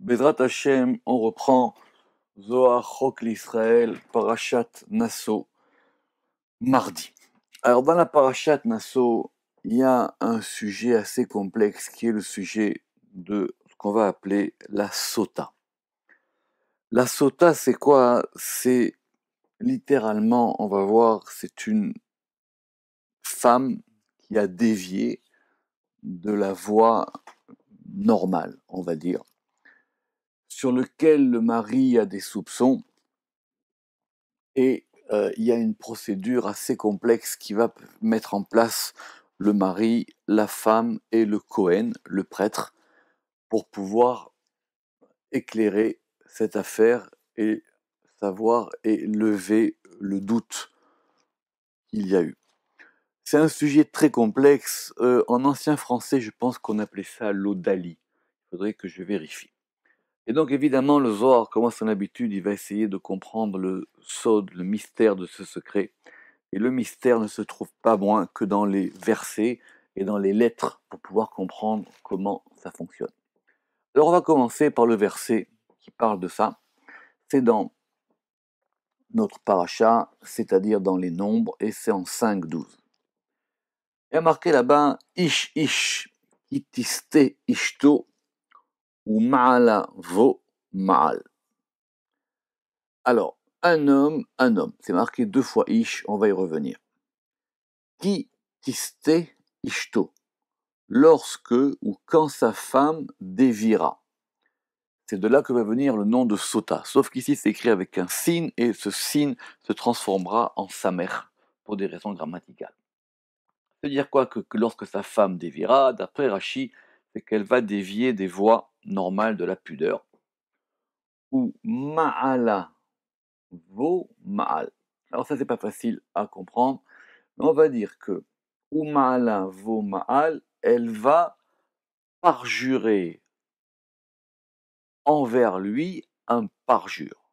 Bedrat Hashem, on reprend Zohar Chok l'Israël, Parashat Nassau, mardi. Alors dans la Parashat Nassau, il y a un sujet assez complexe qui est le sujet de ce qu'on va appeler la sota. La sota, c'est quoi C'est littéralement, on va voir, c'est une femme qui a dévié de la voie normale, on va dire sur lequel le mari a des soupçons et euh, il y a une procédure assez complexe qui va mettre en place le mari, la femme et le Cohen, le prêtre, pour pouvoir éclairer cette affaire et savoir et lever le doute qu'il y a eu. C'est un sujet très complexe. Euh, en ancien français, je pense qu'on appelait ça l'odalie. Il faudrait que je vérifie. Et donc évidemment, le Zohar, comme à son habitude, il va essayer de comprendre le sod, le mystère de ce secret. Et le mystère ne se trouve pas moins que dans les versets et dans les lettres pour pouvoir comprendre comment ça fonctionne. Alors on va commencer par le verset qui parle de ça. C'est dans notre paracha, c'est-à-dire dans les nombres, et c'est en 5-12. Il y a marqué là-bas Ish Ish, Itiste Ishto, ou ma'ala vaut Alors, un homme, un homme. C'est marqué deux fois ish, on va y revenir. Qui tiste ishto Lorsque ou quand sa femme dévira. C'est de là que va venir le nom de sota. Sauf qu'ici, c'est écrit avec un signe et ce signe se transformera en samer pour des raisons grammaticales. C'est dire quoi que, lorsque sa femme dévira, d'après Rashi, c'est qu'elle va dévier des voies normal de la pudeur, ou ma'ala vaut ma'al. Alors ça, c'est pas facile à comprendre, on va dire que ou ma'ala vaut ma'al, elle va parjurer envers lui un parjure.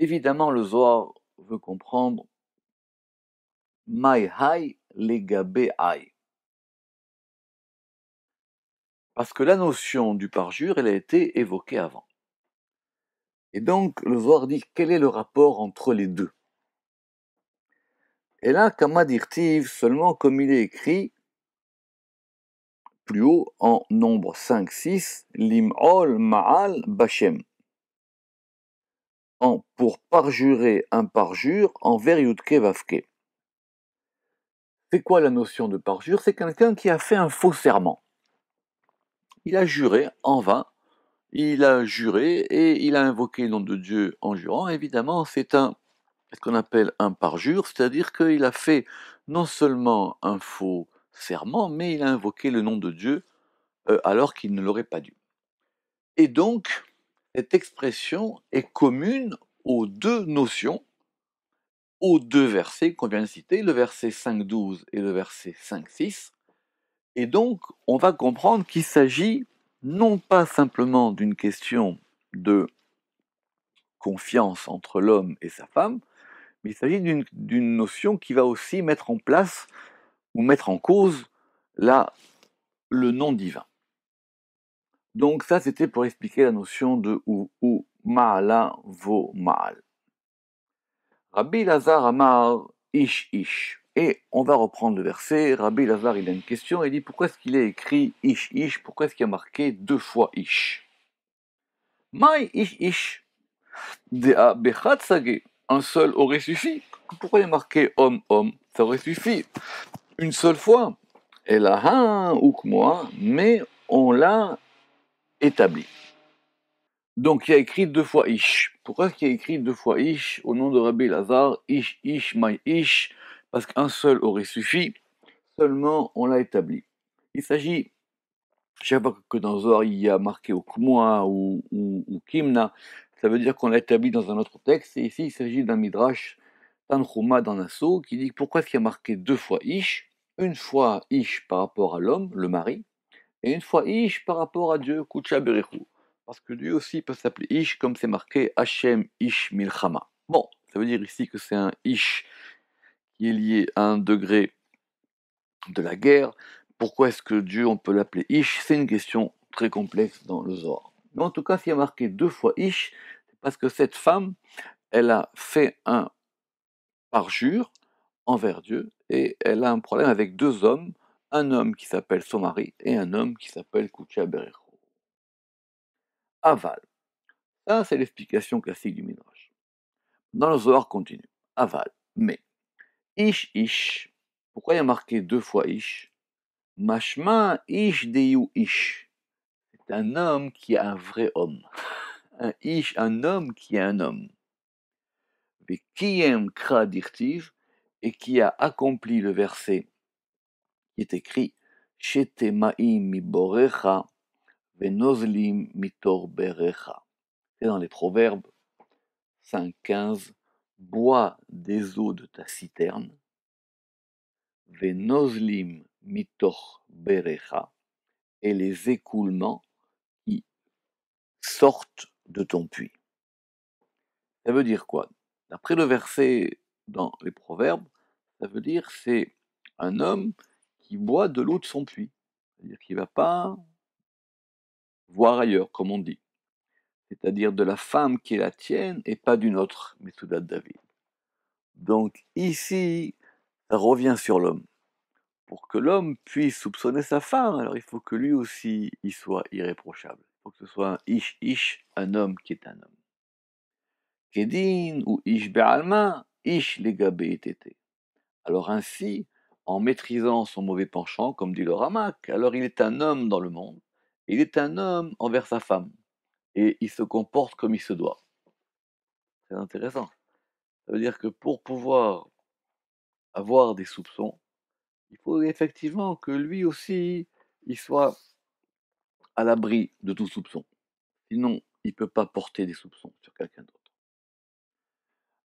Évidemment, le Zohar veut comprendre Mai Hai Legabe Hai. Parce que la notion du parjure, elle a été évoquée avant. Et donc, le voir dit quel est le rapport entre les deux Et là, Kamadirtiv, seulement comme il est écrit plus haut en nombre 5-6, Lim'ol Ma'al Bashem. En, pour parjurer un parjure en Yudke Vavke. C'est quoi la notion de parjure C'est quelqu'un qui a fait un faux serment il a juré en vain, il a juré et il a invoqué le nom de Dieu en jurant. Évidemment, c'est un ce qu'on appelle un parjure, c'est-à-dire qu'il a fait non seulement un faux serment, mais il a invoqué le nom de Dieu euh, alors qu'il ne l'aurait pas dû. Et donc, cette expression est commune aux deux notions, aux deux versets qu'on vient de citer, le verset 5.12 et le verset 5-6. Et donc, on va comprendre qu'il s'agit non pas simplement d'une question de confiance entre l'homme et sa femme, mais il s'agit d'une notion qui va aussi mettre en place ou mettre en cause la, le nom divin. Donc ça, c'était pour expliquer la notion de ou, ou ma'ala vaut ma'al. Rabbi Lazar Amar Ish Ish. Et on va reprendre le verset. Rabbi Lazare, il a une question. Il dit Pourquoi est-ce qu'il a écrit Ish Ish Pourquoi est-ce qu'il a marqué deux fois Ish Mai Ish Ish Dea Bechat Sage. Un seul aurait suffi. Pourquoi il a marqué homme homme Ça aurait suffi une seule fois. Et là, un hein, ou moi, mais on l'a établi. Donc il a écrit deux fois Ish. Pourquoi est-ce qu'il a écrit deux fois Ish au nom de Rabbi Lazare ?« Ish Ish Mai Ish parce qu'un seul aurait suffi, seulement on l'a établi. Il s'agit, je sais pas que dans Zohar il y a marqué au ou, ou, Kimna, ça veut dire qu'on l'a établi dans un autre texte, et ici il s'agit d'un midrash Tanchuma dans Nassau qui dit pourquoi est-ce qu'il y a marqué deux fois Ish, une fois Ish par rapport à l'homme, le mari, et une fois Ish par rapport à Dieu, Kucha Berichu. Parce que Dieu aussi peut s'appeler Ish comme c'est marqué Hachem Ish Milchama. Bon, ça veut dire ici que c'est un Ish il est lié à un degré de la guerre. Pourquoi est-ce que Dieu, on peut l'appeler Ish C'est une question très complexe dans le Zohar. Mais en tout cas, s'il y a marqué deux fois Ish, c'est parce que cette femme, elle a fait un parjure envers Dieu et elle a un problème avec deux hommes, un homme qui s'appelle Somari et un homme qui s'appelle Kucha Berecho. Aval. Ça, c'est l'explication classique du Midrash. Dans le Zohar continue. Aval. Mais Ish ish. Pourquoi il y a marqué deux fois ish ish deyu ish. C'est un homme qui est un vrai homme. Un ish, un homme qui est un homme. Mais qui et qui a accompli le verset qui est écrit C'est dans les Proverbes 5, bois des eaux de ta citerne, venoslim mitoch berecha, et les écoulements qui sortent de ton puits. Ça veut dire quoi D'après le verset dans les Proverbes, ça veut dire c'est un homme qui boit de l'eau de son puits. C'est-à-dire qu'il ne va pas voir ailleurs, comme on dit c'est-à-dire de la femme qui est la tienne et pas d'une autre, de David. Donc ici, ça revient sur l'homme. Pour que l'homme puisse soupçonner sa femme, alors il faut que lui aussi, y soit irréprochable. Il faut que ce soit un ish ish, un homme qui est un homme. Kedin ou ish be'alma, ish legabé Alors ainsi, en maîtrisant son mauvais penchant, comme dit le Ramak, alors il est un homme dans le monde, il est un homme envers sa femme et il se comporte comme il se doit. C'est intéressant. Ça veut dire que pour pouvoir avoir des soupçons, il faut effectivement que lui aussi, il soit à l'abri de tout soupçon. Sinon, il ne peut pas porter des soupçons sur quelqu'un d'autre.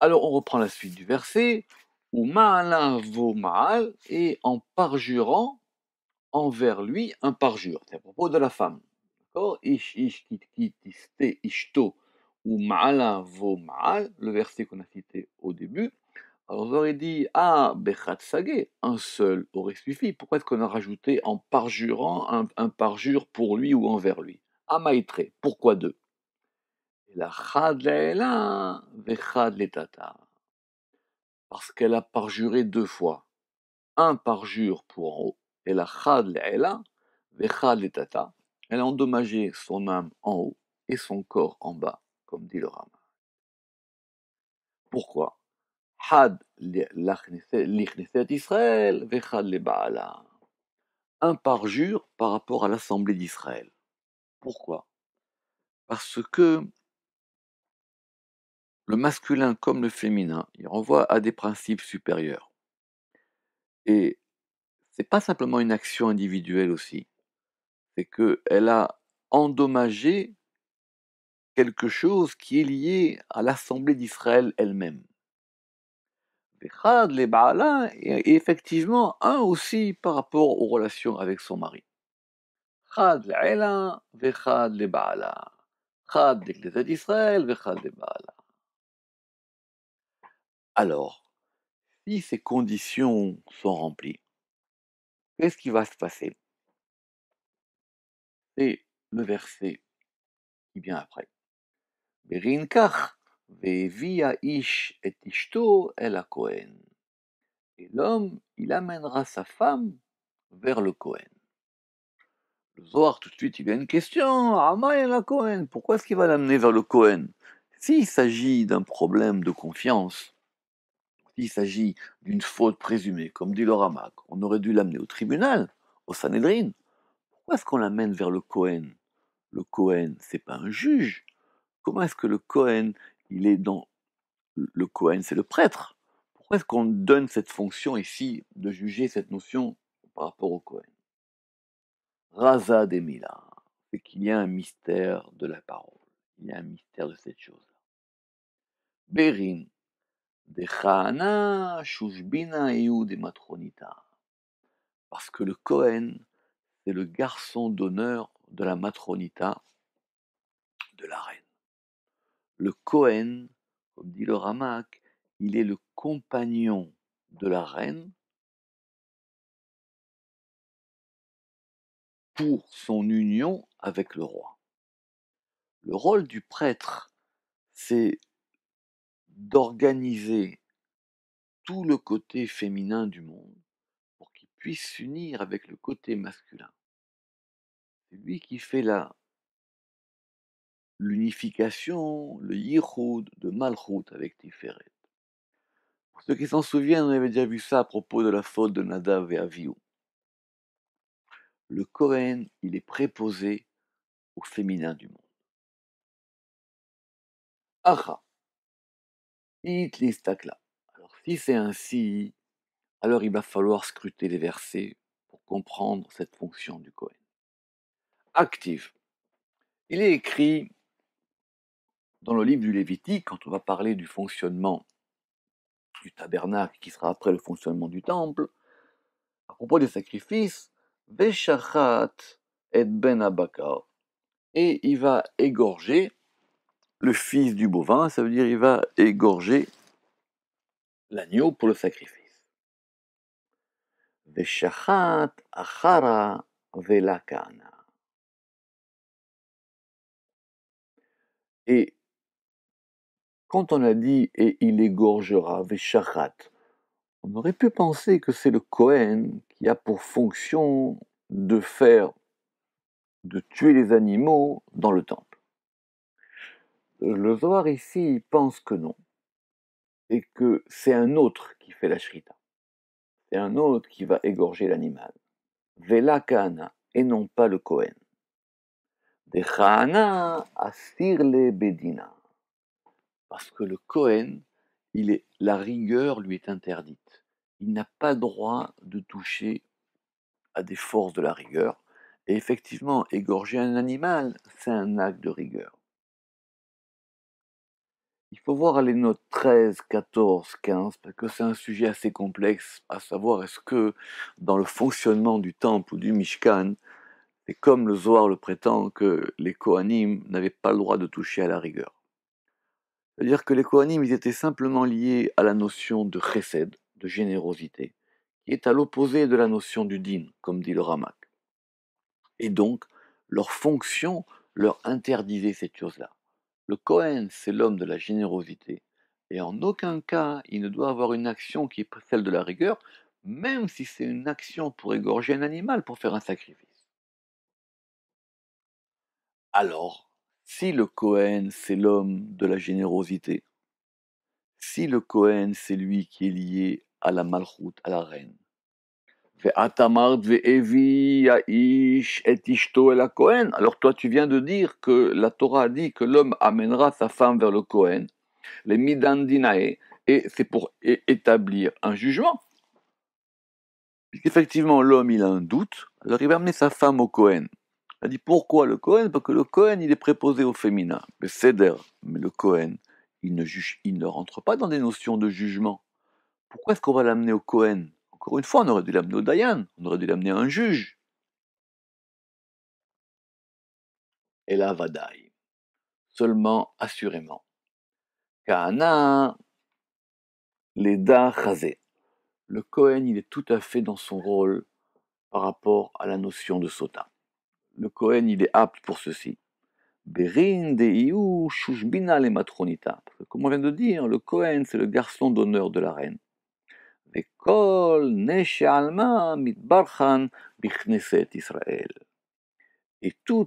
Alors on reprend la suite du verset, où malin vaut mal et en parjurant envers lui un parjure. C'est à propos de la femme ish ish kit kit le verset qu'on a cité au début, alors on aurait dit Ah, un seul aurait suffi. Pourquoi est-ce qu'on a rajouté en parjurant un, parjure pour lui ou envers lui Amaitre, pourquoi deux La Parce qu'elle a parjuré deux fois. Un parjure pour en haut, et la Chad la elle a endommagé son âme en haut et son corps en bas, comme dit le Rama. Pourquoi Had le un parjure par rapport à l'assemblée d'Israël. Pourquoi Parce que le masculin comme le féminin, il renvoie à des principes supérieurs. Et ce n'est pas simplement une action individuelle aussi c'est qu'elle a endommagé quelque chose qui est lié à l'Assemblée d'Israël elle-même. et effectivement un aussi par rapport aux relations avec son mari. Chad Vechad le Baala. Chad l'Église d'Israël, Vechad le Baala. Alors, si ces conditions sont remplies, qu'est-ce qui va se passer et le verset qui vient après. ish Et el Et ishto l'homme, il amènera sa femme vers le Cohen. Le Zohar, tout de suite, il y a une question. la Cohen, pourquoi est-ce qu'il va l'amener vers le Cohen S'il s'agit d'un problème de confiance, s'il s'agit d'une faute présumée, comme dit le Ramak, on aurait dû l'amener au tribunal, au Sanhedrin, pourquoi est-ce qu'on l'amène vers le Cohen Le Cohen, c'est pas un juge. Comment est-ce que le Cohen, il est dans le Cohen, c'est le prêtre Pourquoi est-ce qu'on donne cette fonction ici de juger cette notion par rapport au Cohen Raza des c'est qu'il y a un mystère de la parole. Il y a un mystère de cette chose-là. Berin, de Chana, Shushbina, de Matronita. Parce que le Cohen, le garçon d'honneur de la matronita de la reine. Le Cohen, comme dit le Ramak, il est le compagnon de la reine pour son union avec le roi. Le rôle du prêtre, c'est d'organiser tout le côté féminin du monde puisse s'unir avec le côté masculin. C'est lui qui fait la l'unification, le Yihud de Malchut avec Tiferet. Pour ceux qui s'en souviennent, on avait déjà vu ça à propos de la faute de Nadav et Avihu. Le Kohen, il est préposé au féminin du monde. Aha. It listakla. Alors si c'est ainsi, alors il va falloir scruter les versets pour comprendre cette fonction du Cohen. Actif. Il est écrit dans le livre du Lévitique, quand on va parler du fonctionnement du tabernacle qui sera après le fonctionnement du temple, à propos des sacrifices, Veshachat et Ben Abakar. Et il va égorger le fils du bovin, ça veut dire il va égorger l'agneau pour le sacrifice. Veshachat achara Velakana. Et quand on a dit et il égorgera Veshachat, on aurait pu penser que c'est le Kohen qui a pour fonction de faire, de tuer les animaux dans le temple. Le Zohar ici pense que non, et que c'est un autre qui fait la Shrita et un autre qui va égorger l'animal. Vela kana et non pas le Kohen. De Khana Asir le Bedina. Parce que le Kohen, il est, la rigueur lui est interdite. Il n'a pas droit de toucher à des forces de la rigueur. Et effectivement, égorger un animal, c'est un acte de rigueur. Il faut voir les notes 13, 14, 15, parce que c'est un sujet assez complexe, à savoir est-ce que dans le fonctionnement du temple ou du Mishkan, c'est comme le Zohar le prétend que les Kohanim n'avaient pas le droit de toucher à la rigueur. C'est-à-dire que les Kohanim, étaient simplement liés à la notion de chesed, de générosité, qui est à l'opposé de la notion du din, comme dit le Ramak. Et donc, leur fonction leur interdisait cette chose-là. Le Cohen, c'est l'homme de la générosité, et en aucun cas il ne doit avoir une action qui est celle de la rigueur, même si c'est une action pour égorger un animal pour faire un sacrifice. Alors, si le Cohen, c'est l'homme de la générosité, si le Cohen, c'est lui qui est lié à la malroute, à la reine, alors toi tu viens de dire que la Torah a dit que l'homme amènera sa femme vers le Kohen. les midandinae, et c'est pour établir un jugement. Effectivement, l'homme il a un doute, alors il va amener sa femme au Kohen. Il a dit pourquoi le Kohen Parce que le Kohen, il est préposé au féminin. Mais seder, mais le Kohen, il ne juge, il ne rentre pas dans des notions de jugement. Pourquoi est-ce qu'on va l'amener au Kohen encore une fois, on aurait dû l'amener au Dayan, on aurait dû l'amener à un juge. Et là, Vadaï. Seulement, assurément. Kaana Leda rasées. Le Cohen, il est tout à fait dans son rôle par rapport à la notion de sota. Le Cohen, il est apte pour ceci. Berin de Shushbina le matronita. Comme on vient de dire, le Cohen, c'est le garçon d'honneur de la reine. Et toutes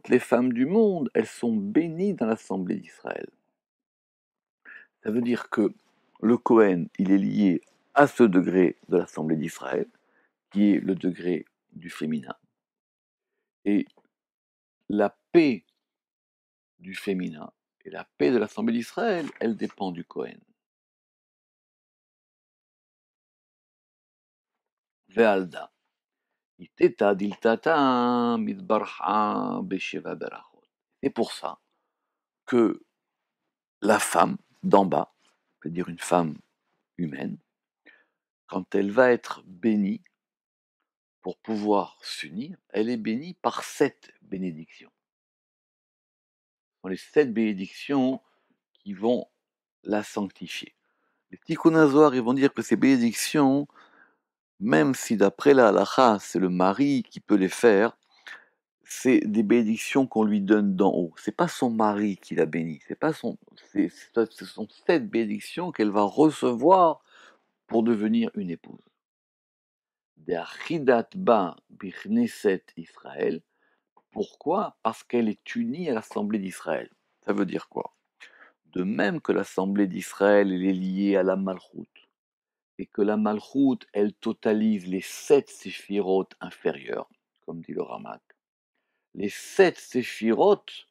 les femmes du monde, elles sont bénies dans l'assemblée d'Israël. Ça veut dire que le Cohen, il est lié à ce degré de l'assemblée d'Israël, qui est le degré du féminin. Et la paix du féminin et la paix de l'assemblée d'Israël, elle dépend du Cohen. Et pour ça, que la femme d'en bas, c'est-à-dire une femme humaine, quand elle va être bénie, pour pouvoir s'unir, elle est bénie par sept bénédictions. les sept bénédictions qui vont la sanctifier. Les petits ils vont dire que ces bénédictions même si d'après la halakha, c'est le mari qui peut les faire, c'est des bénédictions qu'on lui donne d'en haut. C'est pas son mari qui la bénit, c'est pas son, ce sont sept bénédictions qu'elle va recevoir pour devenir une épouse. ba Israël. Pourquoi Parce qu'elle est unie à l'assemblée d'Israël. Ça veut dire quoi De même que l'assemblée d'Israël est liée à la malchoute, et que la malchoute, elle totalise les sept séphirotes inférieures, comme dit le Ramak. Les sept séphirotes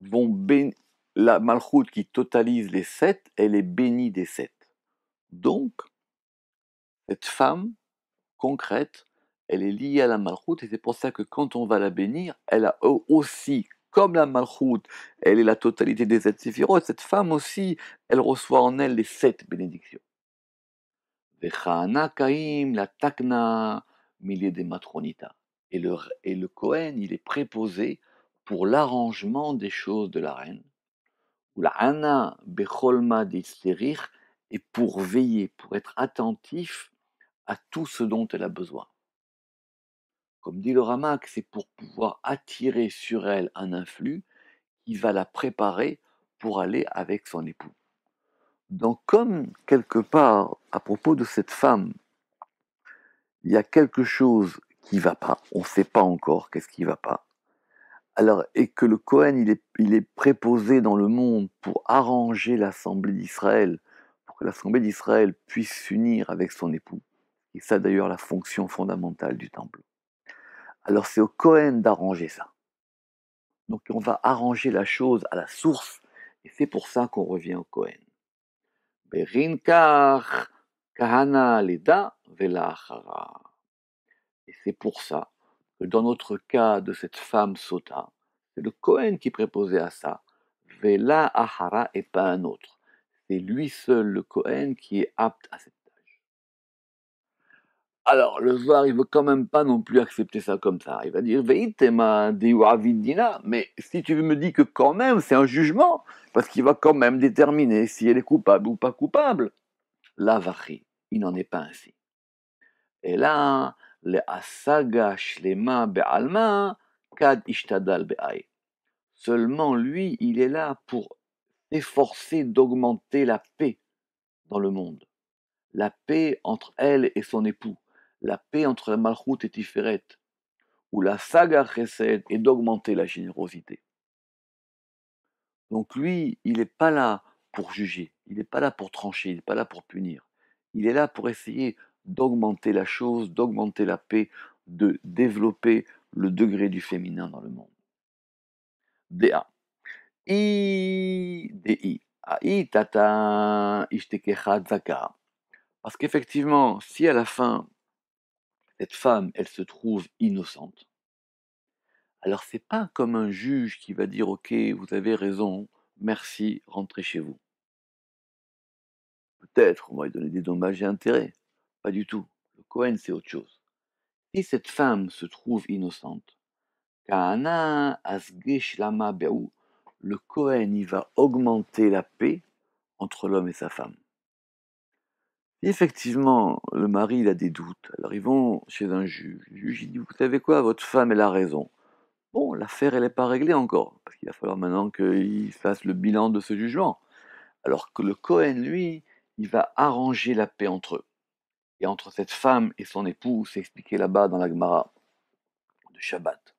vont bénir. La malchoute qui totalise les sept, elle est bénie des sept. Donc, cette femme concrète, elle est liée à la malchoute, et c'est pour ça que quand on va la bénir, elle a aussi comme la malchoute, elle est la totalité des sept séphirotes, cette femme aussi, elle reçoit en elle les sept bénédictions. Et le, et le Kohen, il est préposé pour l'arrangement des choses de la reine. Ou la Ana Becholma et pour veiller, pour être attentif à tout ce dont elle a besoin. Comme dit le Ramak, c'est pour pouvoir attirer sur elle un influx qui va la préparer pour aller avec son époux. Donc comme quelque part, à propos de cette femme, il y a quelque chose qui va pas, on ne sait pas encore qu'est-ce qui va pas, alors, et que le Cohen, il est, est préposé dans le monde pour arranger l'Assemblée d'Israël, pour que l'Assemblée d'Israël puisse s'unir avec son époux. Et ça, d'ailleurs, la fonction fondamentale du temple. Alors, c'est au Cohen d'arranger ça. Donc, on va arranger la chose à la source, et c'est pour ça qu'on revient au Cohen. Et c'est pour ça que dans notre cas de cette femme sota, c'est le Cohen qui préposait à ça, vela ahara et pas un autre. C'est lui seul le Cohen qui est apte à cette alors, le voir il veut quand même pas non plus accepter ça comme ça. Il va dire, veitema Mais si tu me dis que quand même, c'est un jugement, parce qu'il va quand même déterminer si elle est coupable ou pas coupable. La il n'en est pas ainsi. Et là, le asaga shlema be'alma kad ishtadal be'ay. Seulement, lui, il est là pour efforcer d'augmenter la paix dans le monde. La paix entre elle et son époux la paix entre la Malchut et Tiferet, où la saga Chesed et d'augmenter la générosité. Donc lui, il n'est pas là pour juger, il n'est pas là pour trancher, il n'est pas là pour punir. Il est là pour essayer d'augmenter la chose, d'augmenter la paix, de développer le degré du féminin dans le monde. D.A. I. D.I. tata Parce qu'effectivement, si à la fin cette femme, elle se trouve innocente. Alors c'est pas comme un juge qui va dire OK, vous avez raison, merci, rentrez chez vous. Peut-être on va lui donner des dommages et intérêts, pas du tout. Le Cohen c'est autre chose. Si cette femme se trouve innocente, le Cohen y va augmenter la paix entre l'homme et sa femme effectivement, le mari, il a des doutes. Alors ils vont chez un juge. Le juge, dit, vous savez quoi, votre femme, elle a raison. Bon, l'affaire, elle n'est pas réglée encore, parce qu'il va falloir maintenant qu'il fasse le bilan de ce jugement. Alors que le Cohen, lui, il va arranger la paix entre eux. Et entre cette femme et son époux, c'est expliqué là-bas dans la Gemara de Shabbat.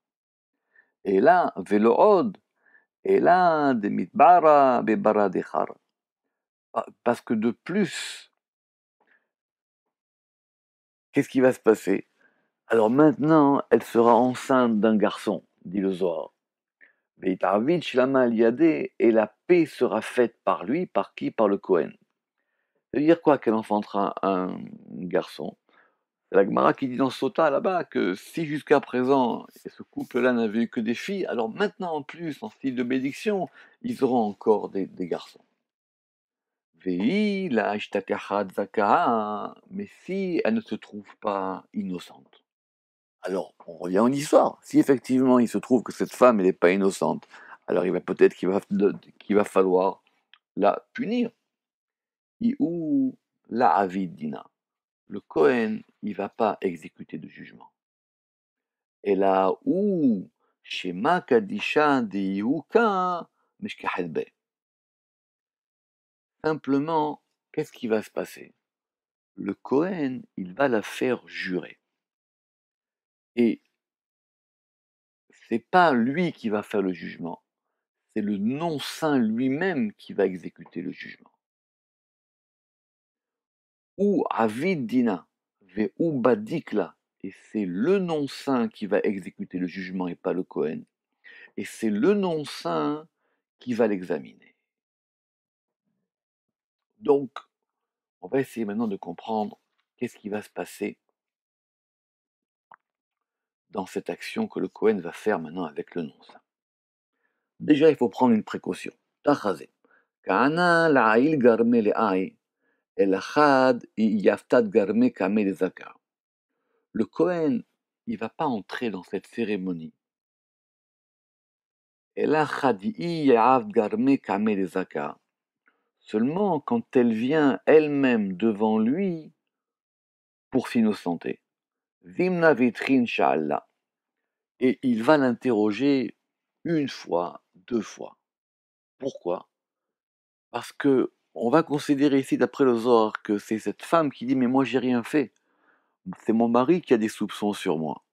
Et là, Velohod, et là, Demitbara, Bebara, Dechar. Parce que de plus, Qu'est-ce qui va se passer Alors maintenant, elle sera enceinte d'un garçon, dit le Zohar. la main Yadé, et la paix sera faite par lui, par qui Par le Cohen. Ça veut dire quoi qu'elle enfantera un garçon C'est la Gemara qui dit dans Sota là-bas que si jusqu'à présent ce couple-là n'avait eu que des filles, alors maintenant en plus, en style de bénédiction, ils auront encore des garçons mais si elle ne se trouve pas innocente. Alors, on revient en histoire. Si effectivement il se trouve que cette femme n'est pas innocente, alors il va peut-être qu'il va, va, falloir la punir. Ou la avidina. Le Cohen, il va pas exécuter de jugement. Et là où, chez Kadisha de Yuka, Simplement, qu'est-ce qui va se passer Le Cohen, il va la faire jurer. Et c'est pas lui qui va faire le jugement, c'est le non-saint lui-même qui va exécuter le jugement. Ou Avid ou Badikla, et c'est le non-saint qui va exécuter le jugement et pas le Cohen. Et c'est le non-saint qui va l'examiner. Donc, on va essayer maintenant de comprendre qu'est-ce qui va se passer dans cette action que le Cohen va faire maintenant avec le non Déjà, il faut prendre une précaution. Tachazé. la'il garme garme Le Cohen, il va pas entrer dans cette cérémonie. garme Seulement, quand elle vient elle-même devant lui pour s'innocenter, Vimna Vitrin et il va l'interroger une fois, deux fois. Pourquoi Parce que on va considérer ici, d'après le Zor que c'est cette femme qui dit Mais moi, j'ai rien fait. C'est mon mari qui a des soupçons sur moi.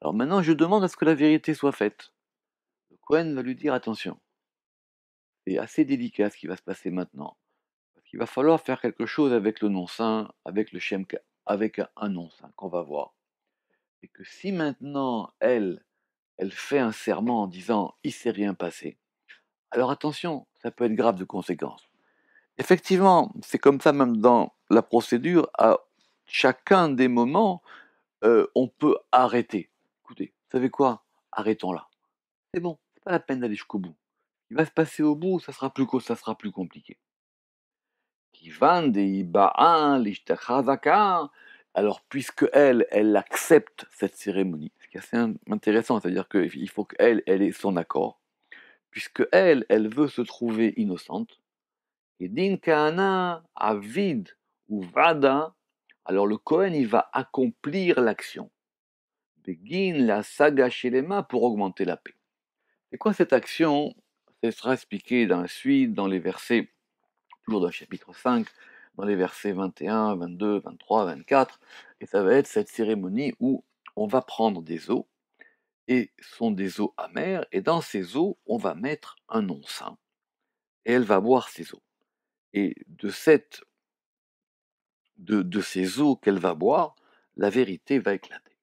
Alors maintenant, je demande à ce que la vérité soit faite. Le Cohen va lui dire Attention, assez délicat ce qui va se passer maintenant. Parce qu'il va falloir faire quelque chose avec le non saint avec le Shemka, avec un non saint qu'on va voir. Et que si maintenant, elle, elle fait un serment en disant il s'est rien passé, alors attention, ça peut être grave de conséquences. Effectivement, c'est comme ça même dans la procédure, à chacun des moments, euh, on peut arrêter. Écoutez, vous savez quoi Arrêtons là. C'est bon, c'est pas la peine d'aller jusqu'au bout il va se passer au bout, ça sera plus, ça sera plus compliqué. Alors, puisque elle, elle accepte cette cérémonie, ce qui est assez intéressant, c'est-à-dire qu'il faut qu'elle, elle ait son accord. Puisque elle, elle veut se trouver innocente. Et dinkana avid ou vada, alors le Kohen, il va accomplir l'action. Begin la les mains pour augmenter la paix. C'est quoi cette action ce sera expliqué dans la suite, dans les versets, toujours dans le chapitre 5, dans les versets 21, 22, 23, 24. Et ça va être cette cérémonie où on va prendre des eaux, et sont des eaux amères, et dans ces eaux, on va mettre un non saint, hein, et elle va boire ces eaux. Et de, cette, de ces eaux qu'elle va boire, la vérité va éclater.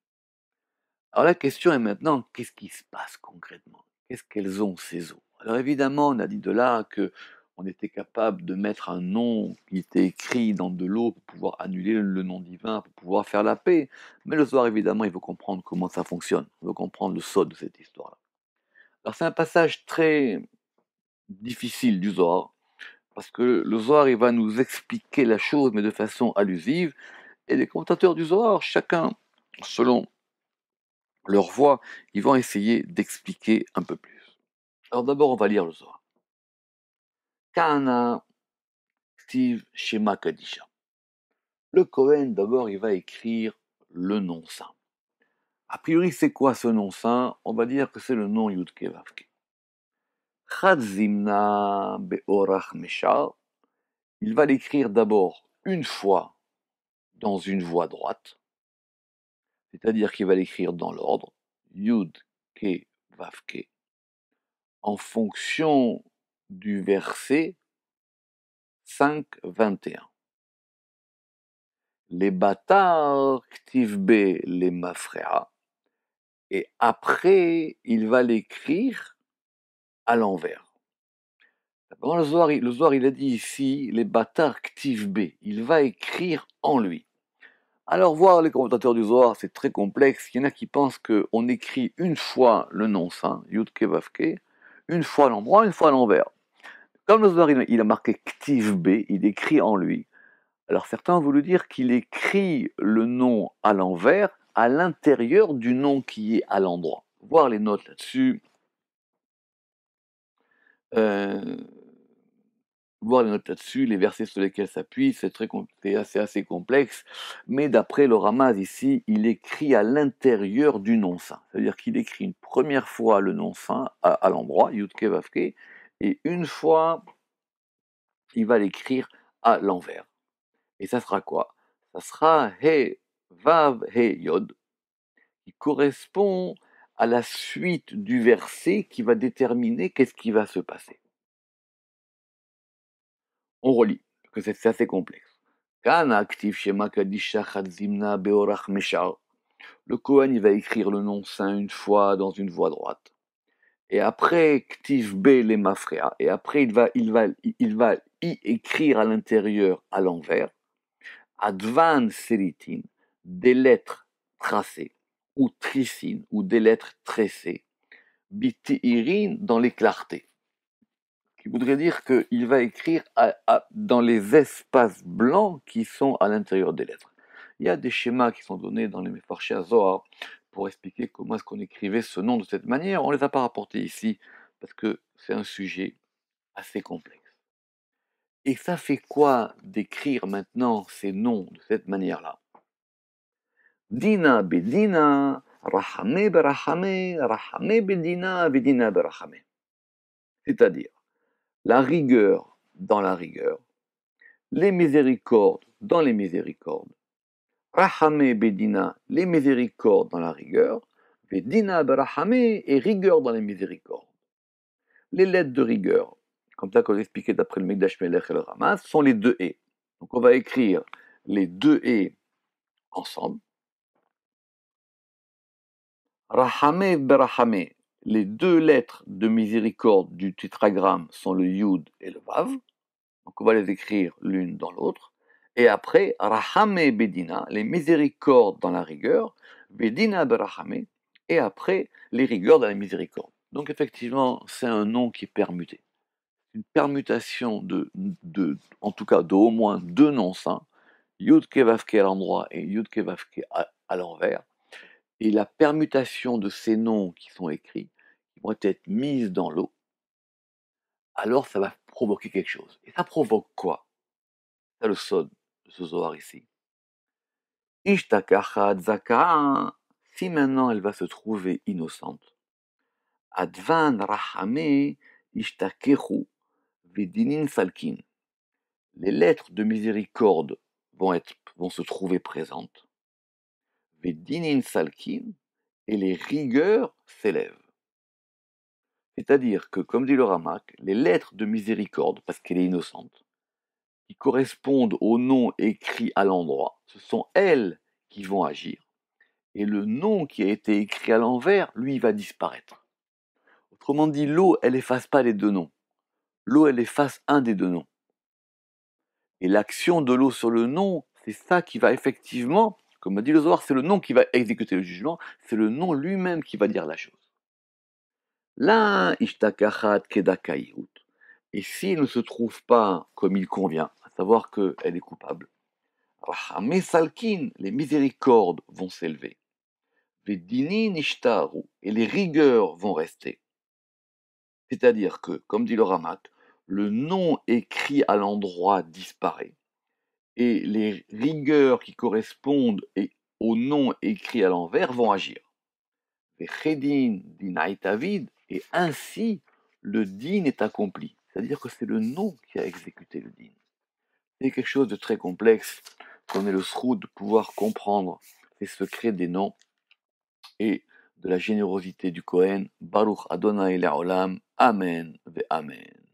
Alors la question est maintenant, qu'est-ce qui se passe concrètement Qu'est-ce qu'elles ont ces eaux alors évidemment, on a dit de là qu'on était capable de mettre un nom qui était écrit dans de l'eau pour pouvoir annuler le nom divin, pour pouvoir faire la paix. Mais le soir, évidemment, il veut comprendre comment ça fonctionne. Il veut comprendre le saut de cette histoire-là. Alors c'est un passage très difficile du Zohar, parce que le Zohar, il va nous expliquer la chose, mais de façon allusive. Et les commentateurs du Zohar, chacun selon leur voix, ils vont essayer d'expliquer un peu plus. Alors d'abord, on va lire le Zohar. Kana Steve Shema Kadisha. Le Kohen, d'abord, il va écrire le nom saint. A priori, c'est quoi ce nom saint On va dire que c'est le nom Yudke Vavke. Khadzimna Beorach Mesha. Il va l'écrire d'abord une fois dans une voie droite, c'est-à-dire qu'il va l'écrire dans l'ordre Yud en fonction du verset 5.21. Les bâtards B, les mafréa, et après il va l'écrire à l'envers. Le Zohar, le il a dit ici les bâtards B. il va écrire en lui. Alors voir les commentateurs du Zohar, c'est très complexe. Il y en a qui pensent qu'on écrit une fois le nom saint, Yudke Vavke, une fois à l'endroit, une fois à l'envers. Comme le Zohar, il a marqué Ktiv B, il écrit en lui. Alors certains ont voulu dire qu'il écrit le nom à l'envers, à l'intérieur du nom qui est à l'endroit. Voir les notes là-dessus. Euh, voir les notes là-dessus, les versets sur lesquels s'appuie, c'est très c'est assez, complexe, mais d'après le Ramaz ici, il écrit à l'intérieur du nom saint, c'est-à-dire qu'il écrit une première fois le nom saint à, à l'endroit, Yudke Vavke, et une fois, il va l'écrire à l'envers. Et ça sera quoi Ça sera He Vav He Yod, qui correspond à la suite du verset qui va déterminer qu'est-ce qui va se passer on relit, que c'est assez complexe. Le Kohen, il va écrire le nom saint une fois dans une voie droite. Et après, Et après, il va, y écrire à l'intérieur, à l'envers, Advan Seritin, des lettres tracées, ou tricines, ou des lettres tressées, Biti dans les clartés. Il voudrait dire qu'il va écrire dans les espaces blancs qui sont à l'intérieur des lettres. Il y a des schémas qui sont donnés dans les Mefarchés à Zohar pour expliquer comment est-ce qu'on écrivait ce nom de cette manière. On ne les a pas rapportés ici parce que c'est un sujet assez complexe. Et ça fait quoi d'écrire maintenant ces noms de cette manière-là Dina bedina, rahame bedina, bedina C'est-à-dire, la rigueur dans la rigueur, les miséricordes dans les miséricordes, Rahameh Bedina, les miséricordes dans la rigueur, Bedina et rigueur dans les miséricordes. Les lettres de rigueur, comme ça que vous d'après le mec Melech et le Ramas, sont les deux et. Donc on va écrire les deux et ensemble. Rahameh Barahame, les deux lettres de miséricorde du tétragramme sont le Yud et le Vav. Donc on va les écrire l'une dans l'autre. Et après, Rahame Bedina, les miséricordes dans la rigueur, Bedina Berahame, et après, les rigueurs dans la miséricorde. Donc effectivement, c'est un nom qui est permuté. Une permutation de, en tout cas, de au moins deux noms saints, Yud Kevavke à l'endroit et Yud Kevavke à l'envers. Et la permutation de ces noms qui sont écrits qui vont être mises dans l'eau, alors ça va provoquer quelque chose. Et ça provoque quoi C'est le son de ce Zohar ici. Si maintenant elle va se trouver innocente, Advan Rahame Ishtakehu Vedinin Salkin. Les lettres de miséricorde vont, être, vont se trouver présentes. Vedinin Salkin et les rigueurs s'élèvent. C'est-à-dire que, comme dit le Ramak, les lettres de miséricorde, parce qu'elle est innocente, qui correspondent au nom écrit à l'endroit, ce sont elles qui vont agir. Et le nom qui a été écrit à l'envers, lui, va disparaître. Autrement dit, l'eau, elle efface pas les deux noms. L'eau, elle efface un des deux noms. Et l'action de l'eau sur le nom, c'est ça qui va effectivement, comme a dit le Zohar, c'est le nom qui va exécuter le jugement, c'est le nom lui-même qui va dire la chose. La keda Et s'il ne se trouve pas comme il convient, à savoir qu'elle est coupable, les miséricordes vont s'élever. et les rigueurs vont rester. C'est-à-dire que, comme dit le Ramat, le nom écrit à l'endroit disparaît, et les rigueurs qui correspondent au nom écrit à l'envers vont agir. Et ainsi, le din est accompli. C'est-à-dire que c'est le nom qui a exécuté le din. C'est quelque chose de très complexe qu'on est le srou de pouvoir comprendre les secrets des noms et de la générosité du Kohen. Baruch Adonai Olam. Amen ve Amen.